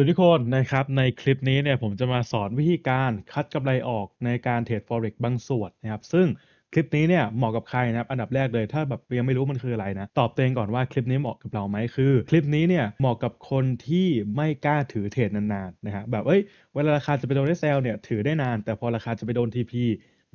สวัสดีทุกคนนะครับในคลิปนี้เนี่ยผมจะมาสอนวิธีการคัดกำไรออกในการเทรด forex บางส่วนนะครับซึ่งคลิปนี้เนี่ยเหมาะกับใครนะครับอันดับแรกเลยถ้าแบบยังไม่รู้มันคืออะไรนะตอบตัวเองก่อนว่าคลิปนี้เหมาะกับเราไหมคือ คลิปนี้เนี่ยเหมาะกับคนที่ไม่กล้าถือเทรดนานๆนะฮะแบบเอ้ยเวลาราคาจะไปโดนดเซลเนี่ยถือได้นานแต่พอราคาจะไปโดน TP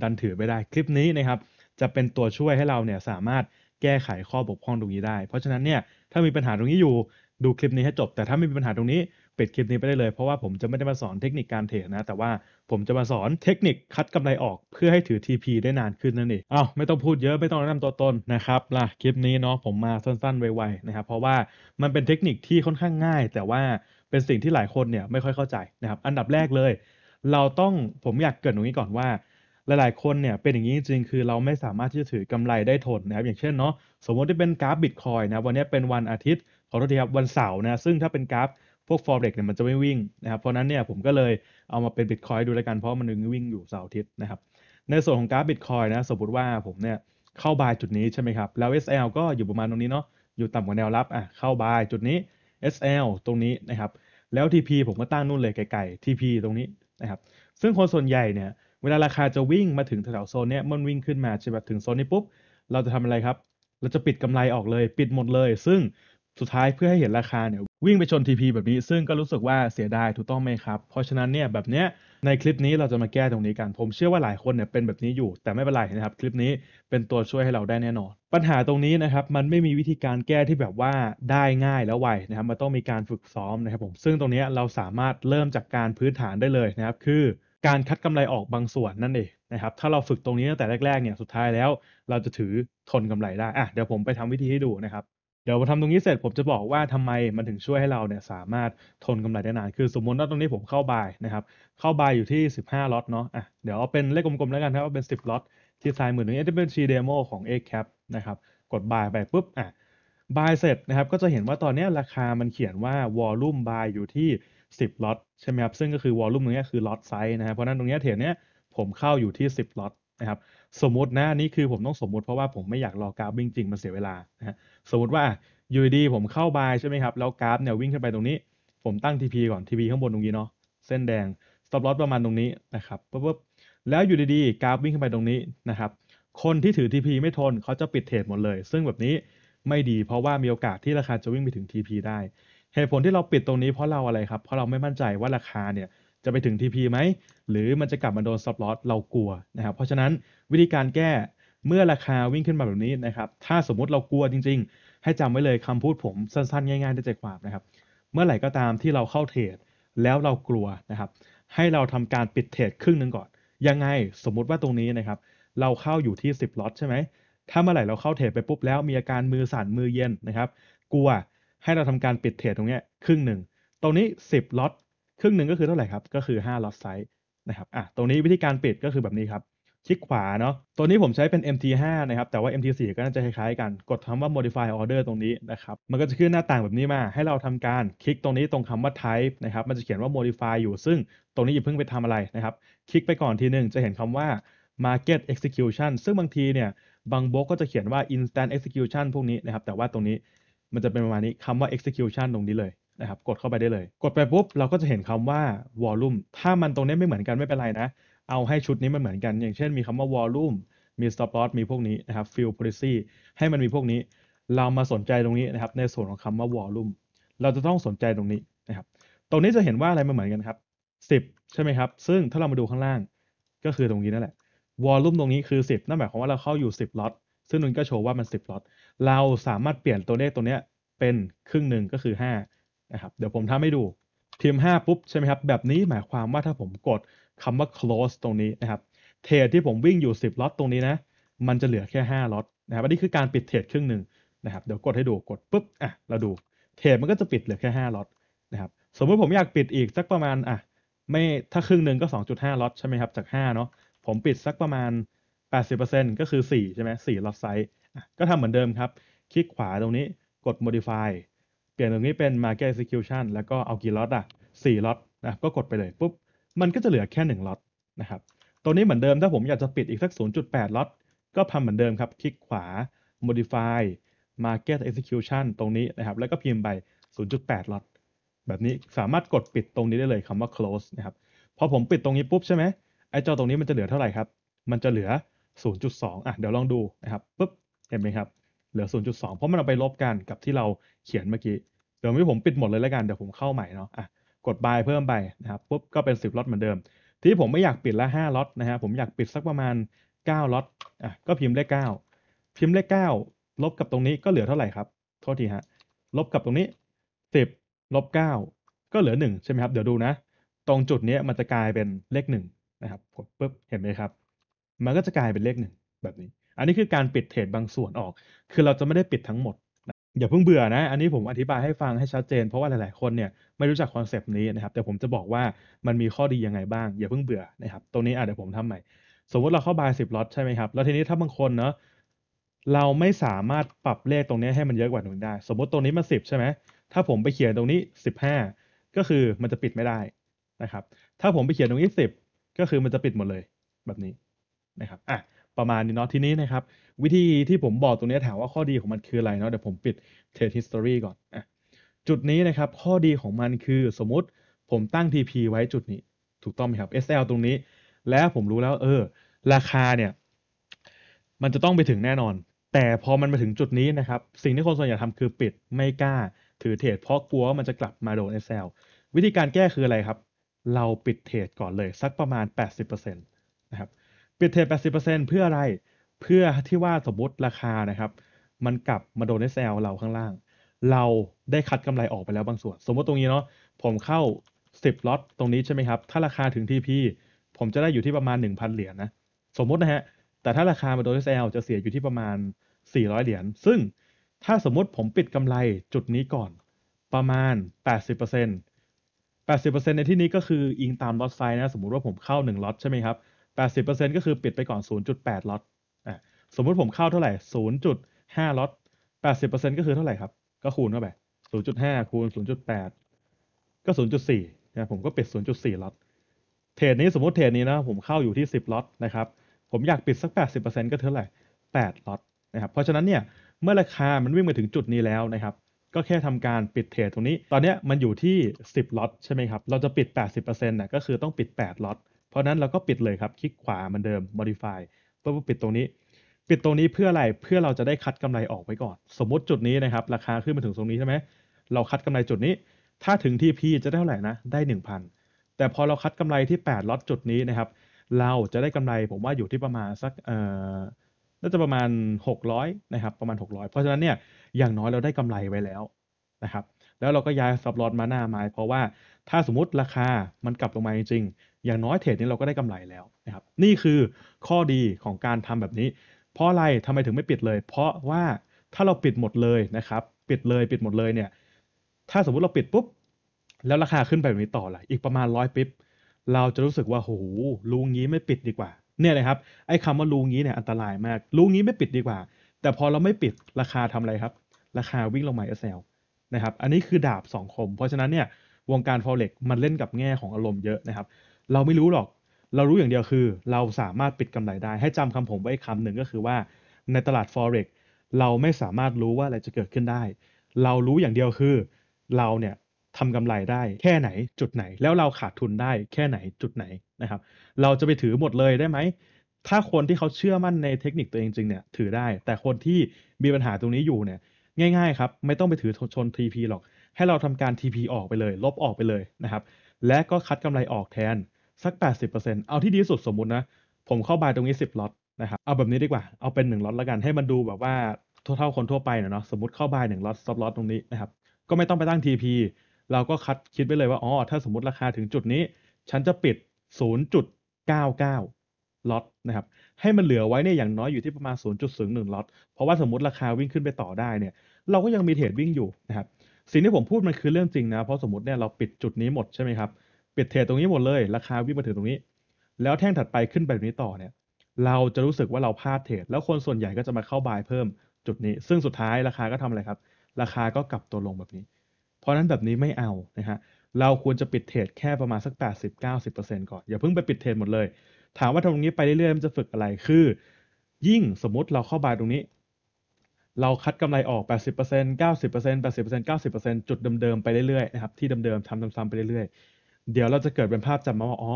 ดันถือไม่ได้คลิปนี้นะครับจะเป็นตัวช่วยให้เราเนี่ยสามารถแก้ไขข้อบกพร่องตรงนี้ได้เพราะฉะนั้นเนี่ยถ้ามีปัญหาตรงนี้อยู่ดูคลิปนี้ให้จบแต่ถ้าไม่มีปัญหาตรงนี้ปิดคลิปนี้ไปได้เลยเพราะว่าผมจะไม่ได้มาสอนเทคนิคการเทรดนะแต่ว่าผมจะมาสอนเทคนิคคัดกำไรออกเพื่อให้ถือ TP ได้นานขึ้นนั่นเองอ้าวไม่ต้องพูดเยอะ ไม่ต้องแนะนำตัวตนนะครับล่ะคลิปนี้เนาะผมมาสั้นๆไวๆนะครับเพราะว่ามันเป็นเทคนิคที่ค่อนข้างง่าย แต่ว่าเป็นสิ่งที่หลายคนเนี่ยไม่ค่อยเข้าใจนะครับอันดับแรกเลย เราต้องผมอยากเกิดตรงนี้ก่อนว่าหลายๆคนเนี่ยเป็นอย่างนี้จริงคือเราไม่สามารถที่จะถือกำไรได้ทนนะครับอย่างเช่นเนาะสมมติที่เป็นกราฟบิตคอยนะวันนี้เป็นวันอาทิตย์ขอโทษทีครับวันเสาร์นะซึ่งถ้าเป็นกราฟพวกฟอ์เ r ็กเนี่ยมันจะไม่วิ่งนะครับ เพราะนั้นเนี่ยผมก็เลยเอามาเป็นบิตคอยดูแล้วกันเพราะมันงวิ่งอยู่เสาร์อาทิตย์นะครับในส่วนของกราฟบิตคอยนะสมมติว่าผมเนี่ยเข้าบายจุดนี้ใช่ไหมครับ แล้ว SL ก็อยู่ประมาณตรงนี้เนาะอยู่ต่ำกว่าแนวรับอ่ะเข้าบายจุดนี้ SL ตรงนี้นะครับ แล้ว TP ผมก็ตั้งนู่นเลยไกลๆ TP ตรงนี้นะครับ ซึ่งคนส่วนใหญ่เนี่ยเวลาราคาจะวิ่งมาถึงแถวโซนเนี้ยมันวิ่งขึ้นมาใช่ไหมถึงโซนนี้ปุ๊บเราจะทำอะไรครับเราจะปิดกำไรออกเลยปิดหมดเลย ซึ่งสุดท้ายเพื่อให้เห็นราคาเนี่ยวิ่งไปชน TP แบบนี้ซึ่งก็รู้สึกว่าเสียดายถูกต้องไหมครับ เพราะฉะนั้นเนี่ยแบบเนี้ยในคลิปนี้เราจะมาแก้ตรงนี้กัน ผมเชื่อว่าหลายคนเนี่ยเป็นแบบนี้อยู่ แต่ไม่เป็นไรนะครับ คลิปนี้เป็นตัวช่วยให้เราได้แน่นอน ปัญหาตรงนี้นะครับมันไม่มีวิธีการแก้ที่แบบว่าได้ง่ายแล้วไวนะครับ มันต้องมีการฝึกซ้อมนะครับผม ซึ่งตรงนี้เราสามารถเริ่มจากการพื้นฐานได้เลยนะครับ คือการคัดกำไรออกบางส่วนนั่นเองนะครับ ถ้าเราฝึกตรงนี้ตั้งแต่แรกๆเนี่ย สุดท้ายแล้ว เราจะถือทนกำไรได้ อ่ะเดี๋ยวผมไปทำวิธีให้ดูนะครับเดี๋ยวผมทำตรงนี้เสร็จผมจะบอกว่าทำไมมันถึงช่วยให้เราเนี่ยสามารถทนกำไรได้นาน คือสมมติว่าตรงนี้ผมเข้าบายนะครับ เข้าบายอยู่ที่ 15 ล็อตเนาะ อ่ะ เดี๋ยวเอาเป็นเลขกลมๆ แล้วกันครับว่าเป็น 10 ล็อตที่ซ้ายมือตรงนี้จะเป็นชีเดโมของ A cap นะครับ กดบายไป ปุ๊บ อ่ะบายเสร็จนะครับ ก็จะเห็นว่าตอนนี้ราคามันเขียนว่าวอลลุ่มบายอยู่ที่ 10 ล็อตใช่ไหมครับ ซึ่งก็คือวอลลุ่มตรงนี้คือล็อตไซส์นะครับเพราะนั้นตรงนี้เทรดเนี้ยผมเข้าอยู่ที่ 10 ล็อตนะครับสมมตินะนี่คือผมต้องสมมติเพราะว่าผมไม่อยากรอกราฟวิ่งจริงมันเสียเวลานะสมมติว่าอยู่ดีผมเข้าบายใช่ไหมครับแล้วกราฟเนี่ยวิ่งขึ้นไปตรงนี้ผมตั้ง TP ก่อน TP ข้างบนตรงนี้เนาะเส้นแดง stop loss ประมาณตรงนี้นะครับปุ๊บแล้วอยู่ดีๆกราฟวิ่งขึ้นไปตรงนี้นะครับคนที่ถือ TP ไม่ทนเขาจะปิดเทรดหมดเลย ซึ่งแบบนี้ไม่ดีเพราะว่ามีโอกาสที่ราคาจะวิ่งไปถึง TP ได้เหตุผลที่เราปิดตรงนี้เพราะเราอะไรครับเพราะเราไม่มั่นใจว่าราคาเนี่ยจะไปถึง TP ไหม หรือมันจะกลับมาโดนซับลอสเรากลัวนะครับ เพราะฉะนั้นวิธีการแก้เมื่อราคาวิ่งขึ้นมาแบบนี้นะครับ ถ้าสมมุติเรากลัวจริงๆ ให้จำไว้เลยคำพูดผมสั้นๆ ง่ายๆ ได้ใจความนะครับ เมื่อไหร่ก็ตามที่เราเข้าเทรดแล้วเรากลัวนะครับ ให้เราทำการปิดเทรดครึ่งหนึ่งก่อน ยังไงสมมุติว่าตรงนี้นะครับ เราเข้าอยู่ที่ 10 ล็อตใช่ไหม ถ้าเมื่อไหร่เราเข้าเทรดไปปุ๊บแล้ว มีอาการมือสั่นมือเย็นนะครับ กลัว ให้เราทำการปิดเทรดตรงนี้ครึ่งหนึ่ง ตรงนี้ 10 ล็อตครึ่งหนึ่งก็คือเท่าไหร่ครับ ก็คือ 5 lot size นะครับอ่ะตรงนี้วิธีการปิดก็คือแบบนี้ครับ คลิกขวาเนาะตัวนี้ผมใช้เป็น MT5 นะครับแต่ว่า MT4 ก็น่าจะคล้ายๆกันกดคำว่า modify order ตรงนี้นะครับมันก็จะขึ้นหน้าต่างแบบนี้มาให้เราทำการคลิกตรงนี้ตรงคำว่า type นะครับมันจะเขียนว่า modify อยู่ ซึ่งตรงนี้อย่าเพิ่งไปทำอะไรนะครับ คลิกไปก่อนทีหนึ่งจะเห็นคำว่า market execution ซึ่งบางทีเนี่ยบางบล็อกก็จะเขียนว่า instant execution พวกนี้นะครับแต่ว่าตรงนี้มันจะเป็นประมาณนี้คำว่า execution ตรงนี้เลยนะครับกดเข้าไปได้เลย กดไปปุ๊บเราก็จะเห็นคำว่าวอลลุ่มถ้ามันตรงนี้ไม่เหมือนกันไม่เป็นไรนะ เอาให้ชุดนี้มันเหมือนกัน อย่างเช่นมีคำว่าวอลลุ่มมี stop loss มีพวกนี้นะครับ fill policy ให้มันมีพวกนี้ เรามาสนใจตรงนี้นะครับ ในส่วนของคำว่าวอลลุ่มเราจะต้องสนใจตรงนี้นะครับตรงนี้จะเห็นว่าอะไรมันเหมือนกันครับ 10 ใช่ไหมครับ ซึ่งถ้าเรามาดูข้างล่าง ก็คือตรงนี้นั่นแหละวอลลุ่มตรงนี้คือ 10 นั่นหมายความว่าเราเข้าอยู่ 10ล็อตซึ่งนุนก็โชว์ว่ามัน 10ล็อตเราสามารถเปลี่ยนตัวเลขตัวเนี้ยเป็นครึ่งหนึ่งก็คือ5นะครับเดี๋ยวผมทำให้ดูพิมพ์5ปุ๊บใช่ไหมครับ แบบนี้หมายความว่าถ้าผมกดคำว่า close ตรงนี้นะครับ เทรดที่ผมวิ่งอยู่ 10ล็อตตรงนี้นะ มันจะเหลือแค่ 5ล็อตนะครับอันนี้คือการปิดเทรดครึ่งหนึ่งนะครับเดี๋ยวกดให้ดูกดปุ๊บอ่ะเราดูเทรดมันก็จะปิดเหลือแค่ 5ล็อตนะครับสมมติผมอยากปิดอีกสักประมาณอ่ะไม่ถ้าครึ่งหนึ่งก็ 2.5ล็อตใช่ไหมครับจาก5เนาะผมปิดสักประมาณ 80%ก็คือ4ใช่ไหม่ล็อตไซส์ก็ทำเหมือนเดิมครับ คลิกขวาตรงนี้กด modify เปลี่ยนตรงนี้เป็น market execution แล้วก็เอากี่ล็อตอ่ะสี่ล็อตนะ ก็กดไปเลยปุ๊บ มันก็จะเหลือแค่ 1ล็อตนะครับ ตัวนี้เหมือนเดิมถ้าผมอยากจะปิดอีกสัก 0.8 ล็อต ก็ทำเหมือนเดิมครับ คลิกขวา modify market execution ตรงนี้นะครับ แล้วก็พิมพ์ไป 0.8 ล็อต แบบนี้สามารถกดปิดตรงนี้ได้เลยคำว่า close นะครับ พอผมปิดตรงนี้ปุ๊บใช่ไหมไอ้เจ้าตรงนี้มันจะเหลือเท่าไหร่ครับ มันจะเหลือ 0.2 อ่ะเดี๋ยวลองดูนะครับ ปุ๊บ เห็นไหมครับเหลือ 0.2 เพราะมันเอาไปลบกันกับที่เราเขียนเมื่อกี้ เดี๋ยวนี้ผมปิดหมดเลยแล้วกัน เดี๋ยวผมเข้าใหม่เนาะอ่ะกดบายเพิ่มไปนะครับปุ๊บก็เป็น 10 ล็อตเหมือนเดิม ที่ผมไม่อยากปิดละ 5 ล็อตนะฮะผมอยากปิดสักประมาณ 9 ล็อตอ่ะก็พิมพ์เลข 9 พิมพ์เลข 9 ลบกับตรงนี้ก็เหลือเท่าไหร่ครับ โทษทีฮะ ลบกับตรงนี้ 10 ลบ 9 ก็เหลือ 1 ใช่ไหมครับ เดี๋ยวดูนะ ตรงจุดนี้มันจะกลายเป็นเลข 1 นะครับกดปุ๊บ เห็นไหมครับ มันก็จะกลายเป็นเลข 1 แบบนี้อันนี้คือการปิดเทรดบางส่วนออก คือเราจะไม่ได้ปิดทั้งหมด อย่าเพิ่งเบื่อนะ อันนี้ผมอธิบายให้ฟังให้ชัดเจน เพราะว่าหลาย ๆ คนเนี่ยไม่รู้จักคอนเซปต์นี้นะครับ แต่ผมจะบอกว่ามันมีข้อดียังไงบ้าง อย่าเพิ่งเบื่อนะครับตรงนี้อ่ะเดี๋ยวผมทำใหม่ สมมติเราเข้าบายสิบล็อตใช่ไหมครับ แล้วทีนี้ถ้าบางคนเนาะเราไม่สามารถปรับเลขตรงนี้ให้มันเยอะกว่าหนึ่งได้ สมมติตรงนี้มาสิบใช่ไหมถ้าผมไปเขียนตรงนี้สิบห้าก็คือมันจะปิดไม่ได้นะครับ ถ้าผมไปเขียนตรงนี้สิบก็คือมันจะปิดหมดเลยแบบนี้นะครับอ่ะประมาณนี้เนาะทีนี้นะครับ วิธีที่ผมบอกตรงนี้ถามว่าข้อดีของมันคืออะไรเนาะเดี๋ยวผมปิดเทรดฮิสตอรีก่อนอ่ะจุดนี้นะครับ ข้อดีของมันคือสมมติผมตั้ง TP ไว้จุดนี้ ถูกต้องไหมครับ SL ตรงนี้ แล้วผมรู้แล้วเออราคาเนี่ย มันจะต้องไปถึงแน่นอน แต่พอมันมาถึงจุดนี้นะครับ สิ่งที่คนส่วนใหญ่ทำคือปิดไม่กล้า ถือเทรดเพราะกลัวว่ามันจะกลับมาโดน SL วิธีการแก้คืออะไรครับ เราปิดเทรดก่อนเลยสักประมาณ 80%ปิดเทรด80%เพื่ออะไร เพื่อที่ว่าสมมติราคานะครับ มันกลับมาโดน SL เราข้างล่าง เราได้คัดกำไรออกไปแล้วบางส่วน สมมติตรงนี้เนาะ ผมเข้า 10ล็อตตรงนี้ใช่ไหมครับ ถ้าราคาถึงที่พี่ ผมจะได้อยู่ที่ประมาณ 1,000 เหรียญนนะสมมตินะฮะ แต่ถ้าราคามาโดน SL จะเสียอยู่ที่ประมาณ 400 เหรียญ ซึ่งถ้าสมมติผมปิดกำไรจุดนี้ก่อน ประมาณ 80% 80%ในที่นี้ก็คืออิงตามล็อตไซส์นะ สมมุติว่าผมเข้า1ล็อตใช่ไหมครับ80%ก็คือปิดไปก่อน 0.8 ล็อต อ่สมมุติผมเข้าเท่าไหร่ 0.5 ล็อต 80%ก็คือเท่าไหร่ครับ ก็คูณเข้าไป0.5 คูณ 0.8 ก็ 0.4 นะ ผมก็ปิด 0.4 ล็อตเทรดนี้สมมติเทรดนี้นะ ผมเข้าอยู่ที่ 10 ล็อตนะครับ ผมอยากปิดสัก 80%ก็เท่าไหร่ 8 ล็อตนะครับ เพราะฉะนั้นเนี่ย เมื่อราคามันวิ่งมาถึงจุดนี้แล้วนะครับ ก็แค่ทำการปิดเทรดตรงนี้ ตอนนี้มันอยู่ที่ 10 ล็อตใช่ไหมครับ เราจะปิด 80%นะก็คือต้องปิด8ล็อตราะนั้นเราก็ปิดเลยครับคลิกขวาเหมือนเดิม modify ปุ๊บปิดตรงนี้ ปิดตรงนี้เพื่ออะไรเพื่อเราจะได้คัดกำไรออกไว้ก่อน สมมติจุดนี้นะครับราคาขึ้นมาถึงตรงนี้ใช่ไหมเราคัดกำไรจุดนี้ ถ้าถึงที่พีจะได้เท่าไหร่นะได้ 1000 แต่พอเราคัดกำไรที่ 8ล็อตจุดนี้นะครับเราจะได้กำไรผมว่าอยู่ที่ประมาณสักเอ่อน่าจะประมาณ600นะครับประมาณ600 เพราะฉะนั้นเนี่ยอย่างน้อยเราได้กำไรไว้แล้วนะครับแล้วเราก็ย้ายสับลอตมาหน้าไม้เพราะว่าถ้าสมมติราคามันกลับลงมาจริงอย่างน้อยเทรดนี้เราก็ได้กำไรแล้วนะครับ นี่คือข้อดีของการทำแบบนี้ เพราะอะไรทำไมถึงไม่ปิดเลย เพราะว่าถ้าเราปิดหมดเลยนะครับ ปิดเลย ปิดหมดเลยเนี่ย ถ้าสมมุติเราปิดปุ๊บแล้วราคาขึ้นไปแบบนี้ต่อละอีกประมาณร้อยปิบเราจะรู้สึกว่าโหลูงี้ไม่ปิดดีกว่า เนี่ยนะครับไอ้คำว่าลูงี้เนี่ยอันตรายมากลูงี้ไม่ปิดดีกว่า แต่พอเราไม่ปิดราคาทำอะไรครับ ราคาวิ่งลงมาซลนะครับ อันนี้คือดาบสองคมเพราะฉะนั้นเนี่ย วงการฟอเร็กมันเล่นกับแง่ของอารมณ์เยอะนะครับเราไม่รู้หรอก เรารู้อย่างเดียวคือเราสามารถปิดกำไรได้ ให้จำคำผมไว้คำหนึ่งก็คือว่าในตลาด forex เราไม่สามารถรู้ว่าอะไรจะเกิดขึ้นได้ เรารู้อย่างเดียวคือ เราเนี่ย ทำกำไรได้แค่ไหนจุดไหน แล้วเราขาดทุนได้แค่ไหนจุดไหนนะครับ เราจะไปถือหมดเลยได้ไหม ถ้าคนที่เขาเชื่อมั่นในเทคนิคตัวเองจริงเนี่ยถือได้ แต่คนที่มีปัญหาตรงนี้อยู่เนี่ย ง่ายๆครับไม่ต้องไปถือชน TP หรอก ให้เราทำการ TP ออกไปเลย ลบออกไปเลยนะครับ และก็คัดกำไรออกแทนสัก 80%เอาที่ดีสุดสมมุตินะ ผมเข้าบายตรงนี้ 10ล็อตนะครับ เอาแบบนี้ดีกว่า เอาเป็น1ล็อตละกัน ให้มันดูแบบว่าเท่าคนทั่วไปเนาะ สมมติเข้าบาย1ล็อตซับล็อตตรงนี้นะครับ ก็ไม่ต้องไปตั้ง TP เราก็คัดคิดไปเลยว่า อ๋อ ถ้าสมมติราคาถึงจุดนี้ ฉันจะปิด 0.99ล็อตนะครับ ให้มันเหลือไว้เนี่ยอย่างน้อยอยู่ที่ประมาณ0.01ล็อต เพราะว่าสมมติราคาวิ่งขึ้นไปต่อได้เนี่ย เราก็ยังมีเทรดวิ่งอยู่นะครับสิ่งที่ผมพูดมันคือเรื่องจริงนะเพราะสมมติเนี่ยเราปิดจุดนี้หมดใช่ไหมครับปิดเทรดตรงนี้หมดเลย ราคาวิ่งมาถึงตรงนี้ แล้วแท่งถัดไปขึ้นไปแบบนี้ต่อเนี่ยเราจะรู้สึกว่าเราพลาดเทรดแล้วคนส่วนใหญ่ก็จะมาเข้าบายเพิ่มจุดนี้ ซึ่งสุดท้ายราคาก็ทำอะไรครับ ราคาก็กลับตัวลงแบบนี้ เพราะนั้นแบบนี้ไม่เอานะฮะเราควรจะปิดเทรดแค่ประมาณสัก80-90%ก่อนอย่าเพิ่งไปปิดเทรดหมดเลย ถามว่าตรงนี้ไปเรื่อยๆมันจะฝึกอะไรคือ ยิ่งสมมติเราเข้าบายตรงนี้ เราคัดกำไรออก 80% 90% 80% 90%จุดเดิมๆไปเรื่อยๆนะครับที่เดิมๆทำซ้ำๆไปเรื่อยๆเดี๋ยวเราจะเกิดเป็นภาพจำมาว่าอ๋อ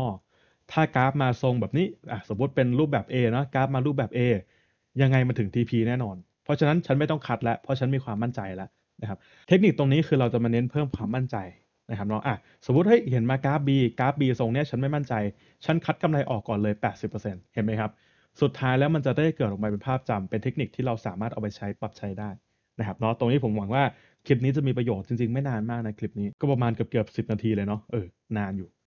ถ้ากราฟมาทรงแบบนี้อ่ะสมมติเป็นรูปแบบ A นาะ กราฟมารูปแบบ A ยังไงมันถึง TP แน่นอน เพราะฉะนั้นฉันไม่ต้องคัดแล้ว เพราะฉันมีความมั่นใจแล้วนะครับ เทคนิคตรงนี้คือเราจะมาเน้นเพิ่มความมั่นใจนะครับเนาะอ่ะสมมติเฮ้ยเห็นมากราฟ B กราฟ B ทรงเนี้ยฉันไม่มั่นใจ ฉันคัดกำไรออกก่อนเลย 80%เห็นไหมครับ สุดท้ายแล้วมันจะได้เกิดออกมาเป็นภาพจำเป็นเทคนิคที่เราสามารถเอาไปใช้ปรับใช้ได้นะครับเนาะตรงนี้ผมหวังว่าคลิปนี้จะมีประโยชน์จริงๆไม่นานมากนะคลิปนี้ ก็ประมาณเกือบเกือบสินาทีเลยเนาะเออ นานอยู่